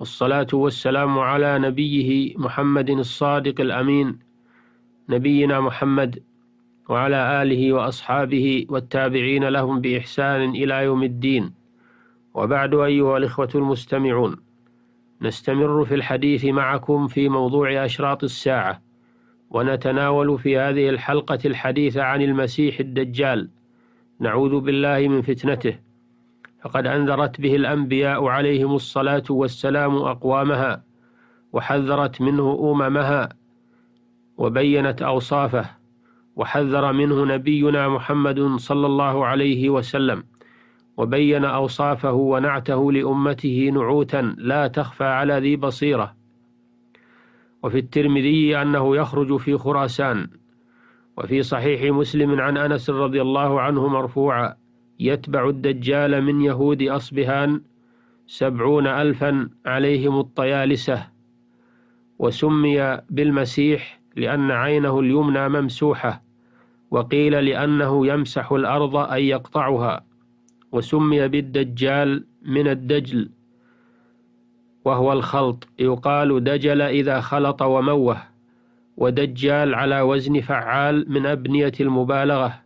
والصلاة والسلام على نبيه محمد الصادق الأمين نبينا محمد وعلى آله وأصحابه والتابعين لهم بإحسان إلى يوم الدين وبعد أيها الإخوة المستمعون نستمر في الحديث معكم في موضوع أشراط الساعة ونتناول في هذه الحلقة الحديث عن المسيح الدجال نعوذ بالله من فتنته فقد أنذرت به الأنبياء عليهم الصلاة والسلام أقوامها وحذرت منه أممها وبينت أوصافه وحذر منه نبينا محمد صلى الله عليه وسلم وبين أوصافه ونعته لأمته نعوتا لا تخفى على ذي بصيرة وفي الترمذي أنه يخرج في خراسان وفي صحيح مسلم عن أنس رضي الله عنه مرفوعا يتبع الدجال من يهود أصبهان سبعون ألفا عليهم الطيالسة وسمي بالمسيح لأن عينه اليمنى ممسوحة وقيل لأنه يمسح الأرض أي يقطعها وسمي بالدجال من الدجل وهو الخلط يقال دجل إذا خلط وموه ودجال على وزن فعال من أبنية المبالغة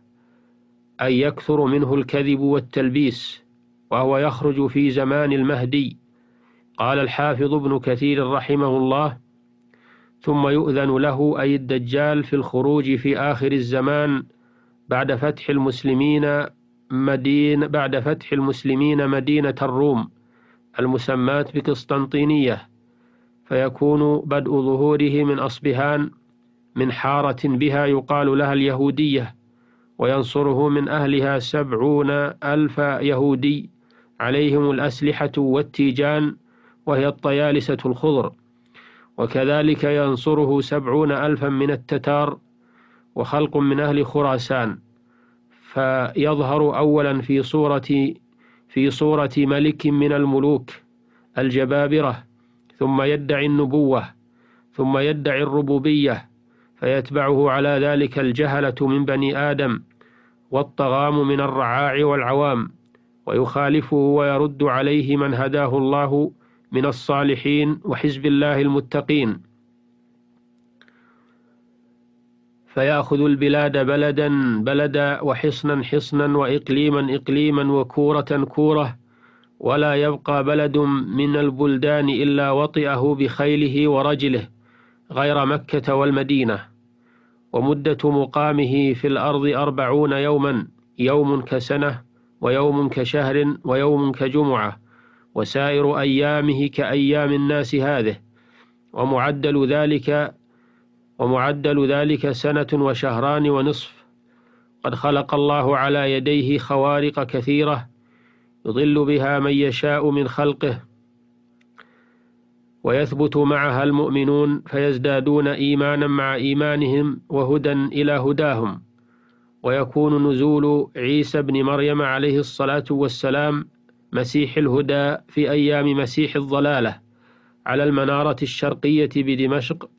أن يكثر منه الكذب والتلبيس وهو يخرج في زمان المهدي قال الحافظ ابن كثير رحمه الله ثم يؤذن له أي الدجال في الخروج في آخر الزمان بعد فتح المسلمين مدينة بعد فتح المسلمين مدينة الروم المسماة بقسطنطينية فيكون بدء ظهوره من أصبهان من حارة بها يقال لها اليهودية وينصره من أهلها سبعون ألف يهودي عليهم الأسلحة والتيجان وهي الطيالسة الخضر وكذلك ينصره سبعون ألفا من التتار وخلق من أهل خراسان فيظهر أولا في صورة في صورة ملك من الملوك الجبابرة ثم يدعي النبوة ثم يدعي الربوبية فيتبعه على ذلك الجهلة من بني آدم والطغام من الرعاع والعوام ويخالفه ويرد عليه من هداه الله من الصالحين وحزب الله المتقين فيأخذ البلاد بلدا بلدا وحصنا حصنا وإقليما إقليما وكورة كورة ولا يبقى بلد من البلدان إلا وطئه بخيله ورجله غير مكة والمدينة ومدة مقامه في الأرض أربعون يوما يوم كسنة ويوم كشهر ويوم كجمعة وسائر أيامه كأيام الناس هذه ومعدل ذلك ومعدل ذلك سنة وشهران ونصف قد خلق الله على يديه خوارق كثيرة يضل بها من يشاء من خلقه ويثبت معها المؤمنون فيزدادون إيمانا مع إيمانهم وهدى إلى هداهم ويكون نزول عيسى بن مريم عليه الصلاة والسلام مسيح الهدى في أيام مسيح الضلالة على المنارة الشرقية بدمشق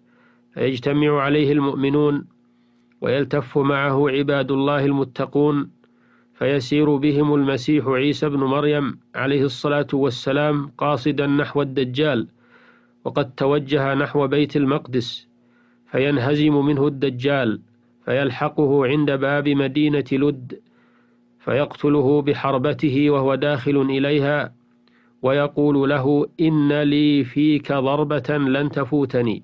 فيجتمع عليه المؤمنون ويلتف معه عباد الله المتقون فيسير بهم المسيح عيسى بن مريم عليه الصلاة والسلام قاصدا نحو الدجال وقد توجه نحو بيت المقدس فينهزم منه الدجال فيلحقه عند باب مدينة لد فيقتله بحربته وهو داخل إليها ويقول له إن لي فيك ضربة لن تفوتني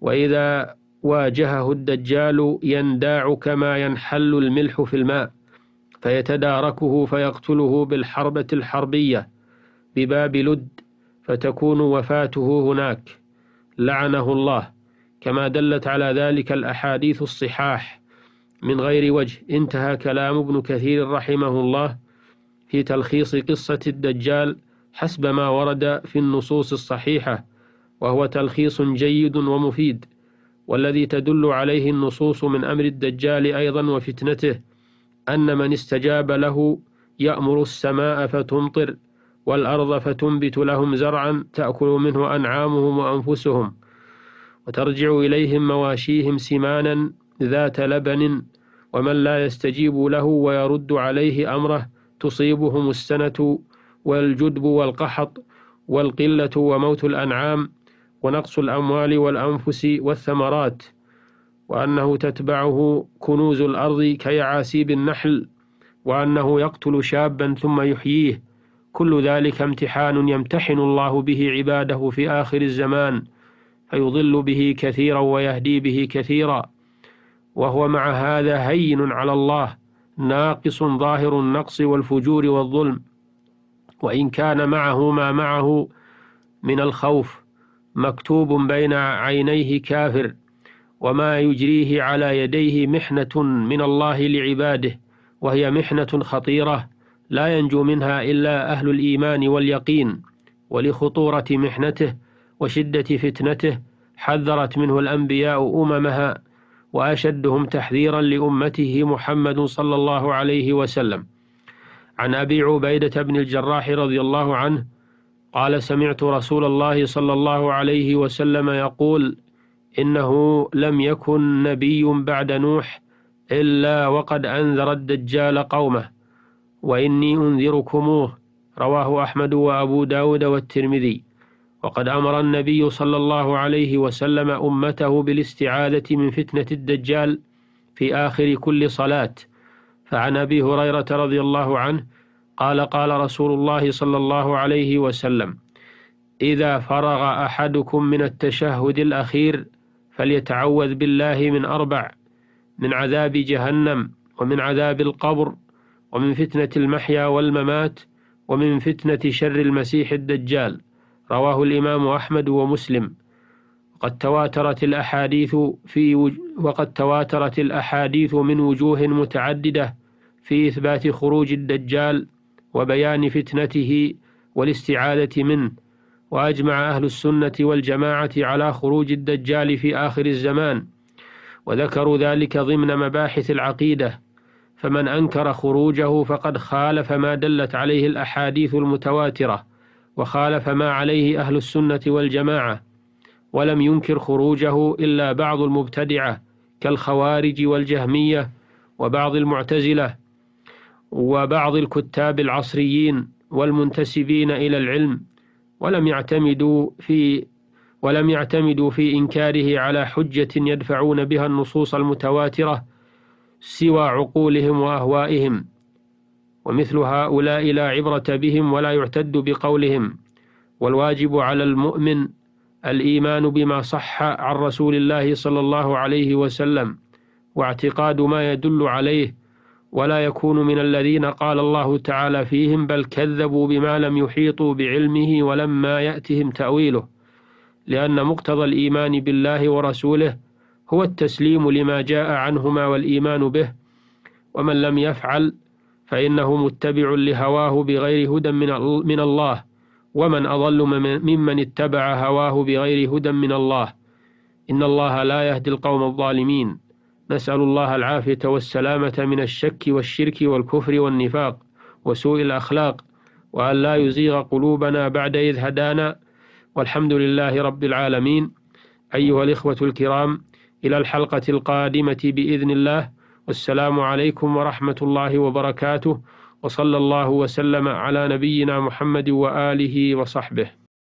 وإذا واجهه الدجال ينداع كما ينحل الملح في الماء فيتداركه فيقتله بالحربة الحربية بباب لد فتكون وفاته هناك لعنه الله كما دلت على ذلك الأحاديث الصحاح من غير وجه انتهى كلام ابن كثير رحمه الله في تلخيص قصة الدجال حسب ما ورد في النصوص الصحيحة وهو تلخيص جيد ومفيد والذي تدل عليه النصوص من أمر الدجال أيضا وفتنته أن من استجاب له يأمر السماء فتمطر والأرض فتنبت لهم زرعا تأكل منه أنعامهم وأنفسهم وترجع إليهم مواشيهم سمانا ذات لبن ومن لا يستجيب له ويرد عليه أمره تصيبهم السنة والجدب والقحط والقلة وموت الأنعام ونقص الأموال والأنفس والثمرات وأنه تتبعه كنوز الأرض كيعاسيب النحل وأنه يقتل شابا ثم يحييه كل ذلك امتحان يمتحن الله به عباده في آخر الزمان فيضل به كثيرا ويهدي به كثيرا وهو مع هذا هين على الله ناقص ظاهر النقص والفجور والظلم وإن كان معه ما معه من الخوف مكتوب بين عينيه كافر وما يجريه على يديه محنة من الله لعباده وهي محنة خطيرة لا ينجو منها إلا أهل الإيمان واليقين ولخطورة محنته وشدة فتنته حذرت منه الأنبياء أممها وأشدهم تحذيرا لأمته محمد صلى الله عليه وسلم عن أبي عبيدة بن الجراح رضي الله عنه قال سمعت رسول الله صلى الله عليه وسلم يقول إنه لم يكن نبي بعد نوح إلا وقد أنذر الدجال قومه وإني أنذركموه رواه أحمد وأبو داود والترمذي وقد أمر النبي صلى الله عليه وسلم أمته بالاستعاذة من فتنة الدجال في آخر كل صلاة فعن أبي هريرة رضي الله عنه قال قال رسول الله صلى الله عليه وسلم إذا فرغ أحدكم من التشهد الأخير فليتعوذ بالله من أربع من عذاب جهنم ومن عذاب القبر ومن فتنة المحيا والممات ومن فتنة شر المسيح الدجال رواه الإمام أحمد ومسلم وقد تواترت الأحاديث في وج... وقد تواترت الأحاديث من وجوه متعددة في إثبات خروج الدجال وبيان فتنته والاستعاذة منه وأجمع أهل السنة والجماعة على خروج الدجال في آخر الزمان وذكروا ذلك ضمن مباحث العقيدة فمن أنكر خروجه فقد خالف ما دلت عليه الأحاديث المتواترة وخالف ما عليه أهل السنة والجماعة ولم ينكر خروجه إلا بعض المبتدعة كالخوارج والجهمية وبعض المعتزلة وبعض الكتاب العصريين والمنتسبين إلى العلم ولم يعتمدوا في ولم يعتمدوا في إنكاره على حجة يدفعون بها النصوص المتواترة سوى عقولهم وأهوائهم ومثل هؤلاء لا عبرة بهم ولا يعتد بقولهم والواجب على المؤمن الإيمان بما صح عن رسول الله صلى الله عليه وسلم واعتقاد ما يدل عليه ولا يكون من الذين قال الله تعالى فيهم بل كذبوا بما لم يحيطوا بعلمه ولما يأتهم تأويله لأن مقتضى الإيمان بالله ورسوله هو التسليم لما جاء عنهما والإيمان به ومن لم يفعل فإنه متبع لهواه بغير هدى من الله ومن أضل ممن اتبع هواه بغير هدى من الله إن الله لا يهدي القوم الظالمين نسأل الله العافية والسلامة من الشك والشرك والكفر والنفاق وسوء الأخلاق وأن لا يزيغ قلوبنا بعد إذ هدانا والحمد لله رب العالمين أيها الإخوة الكرام إلى الحلقة القادمة بإذن الله والسلام عليكم ورحمة الله وبركاته وصلى الله وسلم على نبينا محمد وآله وصحبه